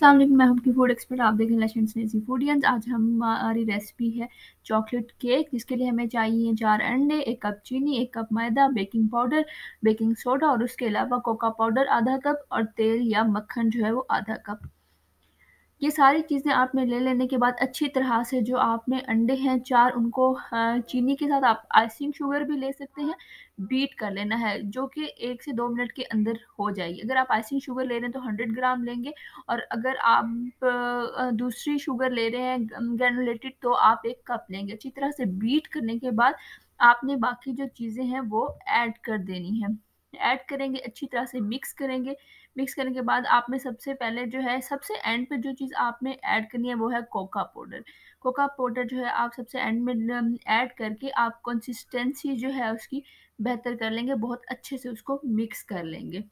अस्सलाम वालेकुम मैं की फूड एक्सपर्ट आप देख रहे हैं आज हमारी रेसिपी है चॉकलेट केक जिसके लिए हमें चाहिए चार अंडे एक कप चीनी एक कप मैदा बेकिंग पाउडर बेकिंग सोडा और उसके अलावा कोका पाउडर आधा कप और तेल या मक्खन जो है वो आधा कप ये सारी चीज़ें आपने ले लेने के बाद अच्छी तरह से जो आपने अंडे हैं चार उनको चीनी के साथ आप आइसिंग शुगर भी ले सकते हैं बीट कर लेना है जो कि एक से दो मिनट के अंदर हो जाएगी अगर आप आइसिंग शुगर ले रहे हैं तो हंड्रेड ग्राम लेंगे और अगर आप दूसरी शुगर ले रहे हैं ग्रेनुलेटेड तो आप एक कप लेंगे अच्छी तरह से बीट करने के बाद आपने बाकी जो चीज़ें हैं वो ऐड कर देनी है ऐड करेंगे अच्छी तरह से मिक्स करेंगे मिक्स करने के बाद आपने सबसे पहले जो है सबसे एंड पे जो चीज़ आपने ऐड करनी है वो है कोका पाउडर कोका पाउडर जो है आप सबसे एंड में ऐड करके आप कंसिस्टेंसी जो है उसकी बेहतर कर लेंगे बहुत अच्छे से उसको मिक्स कर लेंगे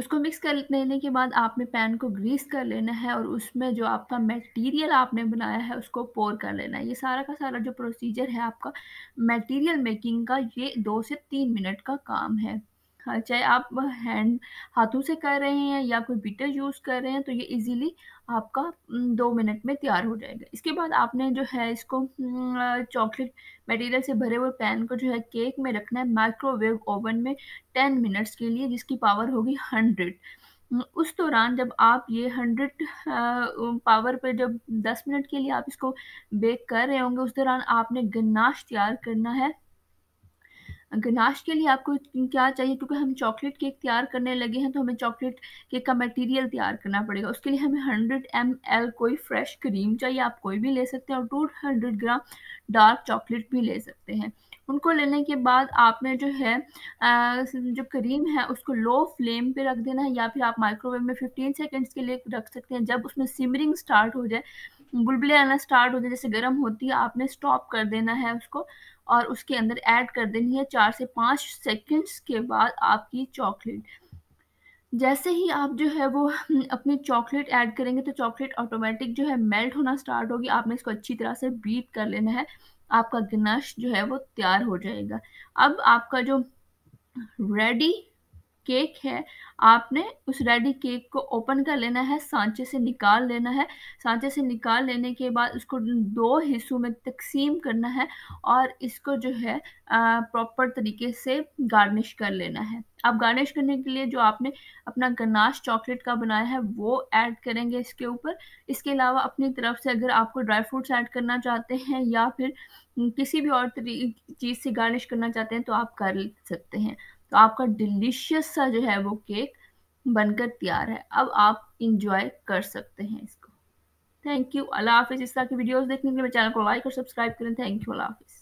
उसको मिक्स कर लेने के बाद आपने पैन को ग्रीस कर लेना है और उसमें जो आपका मटेरियल आपने बनाया है उसको पोर कर लेना है ये सारा का सारा जो प्रोसीजर है आपका मटेरियल मेकिंग का ये दो से तीन मिनट का काम है हाँ, चाहे आप हैंड हाथों से कर रहे हैं या कोई बीटर यूज़ कर रहे हैं तो ये इजीली आपका दो मिनट में तैयार हो जाएगा इसके बाद आपने जो है इसको चॉकलेट मटेरियल से भरे हुए पैन को जो है केक में रखना है माइक्रोवेव ओवन में टेन मिनट्स के लिए जिसकी पावर होगी हंड्रेड उस दौरान जब आप ये हंड्रेड पावर पर जब दस मिनट के लिए आप इसको बेक कर रहे होंगे उस दौरान आपने गन्नाश तैयार करना है गनाश के लिए आपको क्या चाहिए क्योंकि हम चॉकलेट केक तैयार करने लगे हैं तो हमें चॉकलेट केक का मटेरियल तैयार करना पड़ेगा उसके लिए हमें 100 एम एल कोई फ्रेश क्रीम चाहिए आप कोई भी ले सकते हैं और two hundred gram dark chocolate भी ले सकते हैं उनको लेने के बाद आपने जो है जो क्रीम है उसको लो फ्लेम पे रख देना है या फिर आप माइक्रोवेव में 15 सेकंड्स के लिए रख सकते हैं जब उसमें सिमरिंग स्टार्ट हो जाए बुलबुलें आना स्टार्ट होते जैसे गर्म होती है आपने स्टॉप कर देना है उसको और उसके अंदर ऐड कर देनी है चार से पाँच सेकेंड्स के बाद आपकी चॉकलेट जैसे ही आप जो है वो अपनी चॉकलेट ऐड करेंगे तो चॉकलेट ऑटोमेटिक जो है मेल्ट होना स्टार्ट होगी आपने इसको अच्छी तरह से बीट कर लेना है आपका गनाश जो है वो तैयार हो जाएगा अब आपका जो रेडी केक है आपने उस रेडी केक को ओपन कर लेना है सांचे से निकाल लेना है सांचे से निकाल लेने के बाद उसको दो हिस्सों में तकसीम करना है और इसको जो है प्रॉपर तरीके से गार्निश कर लेना है आप गार्निश करने के लिए जो आपने अपना गनाश चॉकलेट का बनाया है वो ऐड करेंगे इसके ऊपर इसके अलावा अपनी तरफ से अगर आपको ड्राई फ्रूट्स ऐड करना चाहते हैं या फिर किसी भी और चीज़ से गार्निश करना चाहते हैं तो आप कर सकते हैं तो आपका डिलीशियस सा जो है वो केक बनकर तैयार है अब आप इंजॉय कर सकते हैं इसको थैंक यू अल्लाह हाफिज़ इस तरह की वीडियोस देखने के लिए चैनल को लाइक और सब्सक्राइब करें थैंक यू अल्लाह हाफिज़